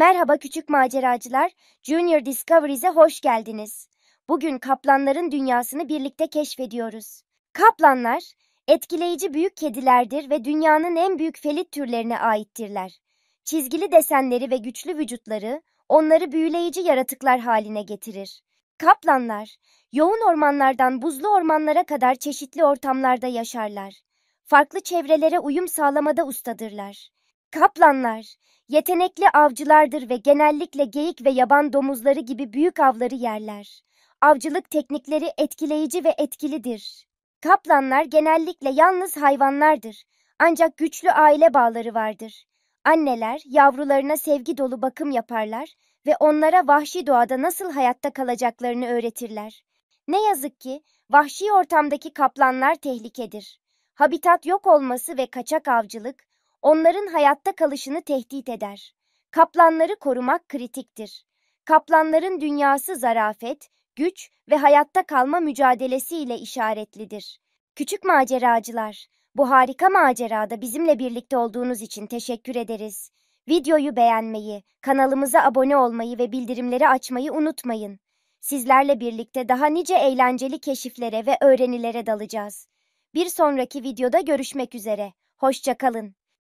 Merhaba küçük maceracılar, Junior Discoveries'e hoş geldiniz. Bugün kaplanların dünyasını birlikte keşfediyoruz. Kaplanlar, etkileyici büyük kedilerdir ve dünyanın en büyük felit türlerine aittirler. Çizgili desenleri ve güçlü vücutları onları büyüleyici yaratıklar haline getirir. Kaplanlar, yoğun ormanlardan buzlu ormanlara kadar çeşitli ortamlarda yaşarlar. Farklı çevrelere uyum sağlamada ustadırlar. Kaplanlar yetenekli avcılardır ve genellikle geyik ve yaban domuzları gibi büyük avları yerler. Avcılık teknikleri etkileyici ve etkilidir. Kaplanlar genellikle yalnız hayvanlardır. Ancak güçlü aile bağları vardır. Anneler yavrularına sevgi dolu bakım yaparlar ve onlara vahşi doğada nasıl hayatta kalacaklarını öğretirler. Ne yazık ki vahşi ortamdaki kaplanlar tehlikedir. Habitat yok olması ve kaçak avcılık onların hayatta kalışını tehdit eder. Kaplanları korumak kritiktir. Kaplanların dünyası zarafet, güç ve hayatta kalma mücadelesiyle işaretlidir. Küçük maceracılar, bu harika macerada bizimle birlikte olduğunuz için teşekkür ederiz. Videoyu beğenmeyi, kanalımıza abone olmayı ve bildirimleri açmayı unutmayın. Sizlerle birlikte daha nice eğlenceli keşiflere ve öğrenilere dalacağız. Bir sonraki videoda görüşmek üzere. Hoşçakalın.